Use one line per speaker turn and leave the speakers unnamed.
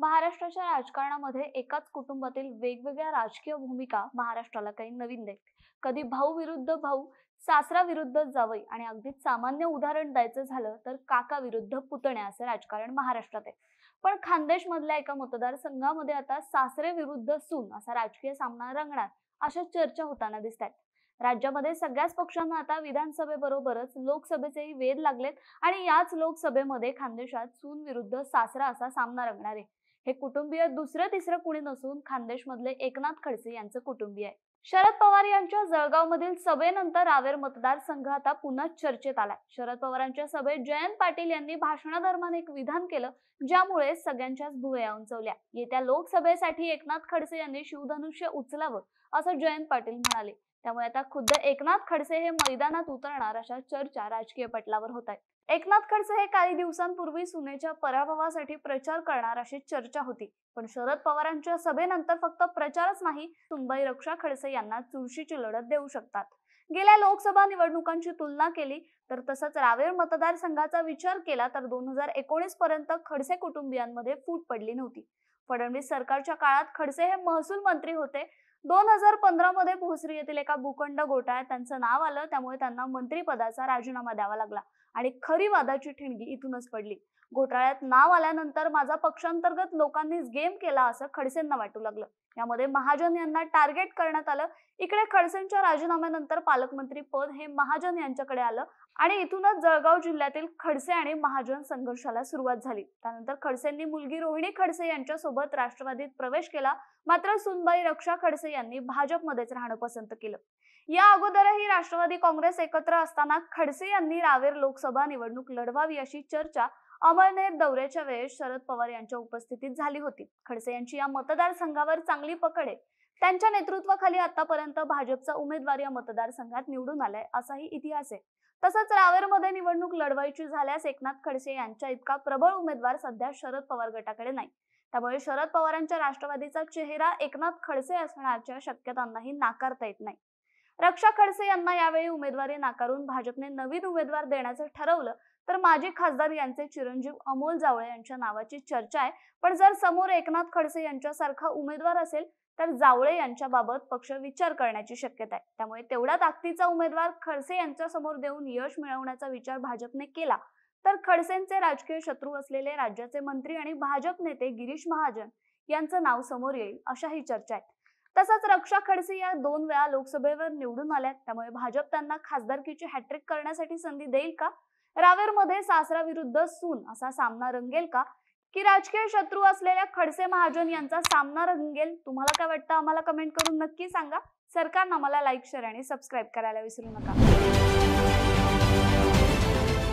महाराष्ट्राच्या राजकारणामध्ये एकाच कुटुंबातील वेगवेगळ्या राजकीय भूमिका महाराष्ट्राला काही नवीन देत कधी भाऊ विरुद्ध भाऊ सासरा विरुद्ध जावई आणि अगदी सामान्य उदाहरण द्यायचं झालं तर काका विरुद्ध पुतण्या असं राजकारण महाराष्ट्रात आहे पण खानदेश मधल्या एका मतदारसंघामध्ये आता सासरे विरुद्ध सून असा राजकीय सामना रंगणार अशा चर्चा होताना दिसतात राज्यामध्ये सगळ्याच पक्षांना आता विधानसभेबरोबरच लोकसभेचेही वेध लागलेत आणि याच लोकसभेमध्ये खानदेशात सून विरुद्ध सासरा असा सामना रंगणार आहे हे कुटुंबीय दुसरं तिसरं कुणी नसून खान्देशमधले एकनाथ खडसे यांचं कुटुंबीय आहे शरद पवार यांच्या जळगावमधील सभेनंतर रावेर मतदारसंघ आता पुन्हा चर्चेत आलाय शरद पवारांच्या सभेत जयंत पाटील यांनी भाषणादरम्यान एक विधान केलं ज्यामुळे सगळ्यांच्याच भुवया उंचवल्या येत्या लोकसभेसाठी एकनाथ खडसे यांनी शिवधनुष्य उचलावं असं जयंत पाटील म्हणाले त्यामुळे आता खुद्द एकनाथ खडसे हे मैदानात उतरणार अशा चर्चा राजकीय पटलावर होत आहेत एकनाथ खडसे हे काही दिवसांपूर्वी सुनेच्या पराभवासाठी प्रचार करणार अशी चर्चा होती पण शरद पवारांच्या सभेनंतर फक्त प्रचारच नाही सुनबाई रक्षा खडसे यांना चुरशीची लढत देऊ शकतात गेल्या लोकसभा निवडणुकांची तुलना केली तर तसंच रावेर मतदारसंघाचा विचार केला तर दोन हजार एकोणीस पर्यंत खडसे कुटुंबियांमध्ये फूट पडली नव्हती फडणवीस सरकारच्या काळात खडसे हे महसूल मंत्री होते दोन हजार पंधरा मध्ये भोसरी येथील एका भूखंड घोटाळ्यात त्यांचं नाव आलं त्यामुळे त्यांना मंत्रिपदाचा राजीनामा द्यावा लागला आणि खरी वादाची ठिणगी इथूनच पडली घोटाळ्यात नाव आल्यानंतर माझा पक्षांतर्गत लोकांनीच गेम केला असं खडसेंना वाटू लागलं यामध्ये महाजन यांना टार्गेट करण्यात आलं इकडे खडसेंच्या राजीनाम्यानंतर पालकमंत्री पद हे महाजन यांच्याकडे आलं आणि इथूनच जळगाव जिल्ह्यातील खडसे आणि महाजन संघर्षाला सुरुवात झाली त्यानंतर खडसेंनी मुलगी रोहिणी खडसे यांच्यासोबत राष्ट्रवादीत प्रवेश केला मात्र सुनबाई रक्षा खडसे यांनी भाजपमध्येच राहणं पसंत केलं या अगोदरही राष्ट्रवादी काँग्रेस एकत्र असताना खडसे यांनी रावेर लोकसभा निवडणूक लढवावी अशी चर्चा अमळनेर दौऱ्याच्या वेळेस शरद पवार यांच्या उपस्थितीत झाली होती खडसे यांची या मतदारसंघावर चांगली पकड आहे त्यांच्या नेतृत्वाखाली आतापर्यंत भाजपचा उमेदवार या मतदारसंघात निवडून आलाय असाही इतिहास आहे तसंच रावेरमध्ये निवडणूक लढवायची झाल्यास एकनाथ खडसे यांच्या इतका प्रबळ उमेदवार सध्या शरद पवार गटाकडे नाही त्यामुळे शरद पवारांच्या राष्ट्रवादीचा चेहरा एकनाथ खडसे असण्याच्या शक्यतांनाही नाकारता येत नाही रक्षा खडसे यांना यावेळी उमेदवारी नाकारून भाजपने नवीन उमेदवार देण्याचं ठरवलं तर माजी खासदार यांचे चिरंजीव अमोल जावळे यांच्या नावाची चर्चा आहे पण जर समोर एकनाथ खडसे यांच्यासारखा उमेदवार असेल तर जावळे यांच्याबाबत पक्ष विचार करण्याची शक्यता आहे त्यामुळे तेवढ्या ताकदीचा उमेदवार खडसे यांच्या समोर देऊन यश मिळवण्याचा विचार भाजपने केला तर खडसेंचे राजकीय शत्रू असलेले राज्याचे मंत्री आणि भाजप नेते गिरीश महाजन यांचं नाव समोर येईल अशाही चर्चा आहेत तसंच रक्षा खडसे या दोन वेळा लोकसभेवर निवडून आल्यात त्यामुळे भाजप त्यांना खासदारकीची हॅट्रिक करण्यासाठी संधी देईल का रावेरमध्ये सासरा विरुद्ध सून असा सामना रंगेल का की राजकीय शत्रू असलेल्या खडसे महाजन यांचा सामना रंगेल तुम्हाला काय वाटतं आम्हाला कमेंट करून नक्की सांगा सरकारनं आम्हाला लाईक शेअर आणि सबस्क्राईब करायला विसरू नका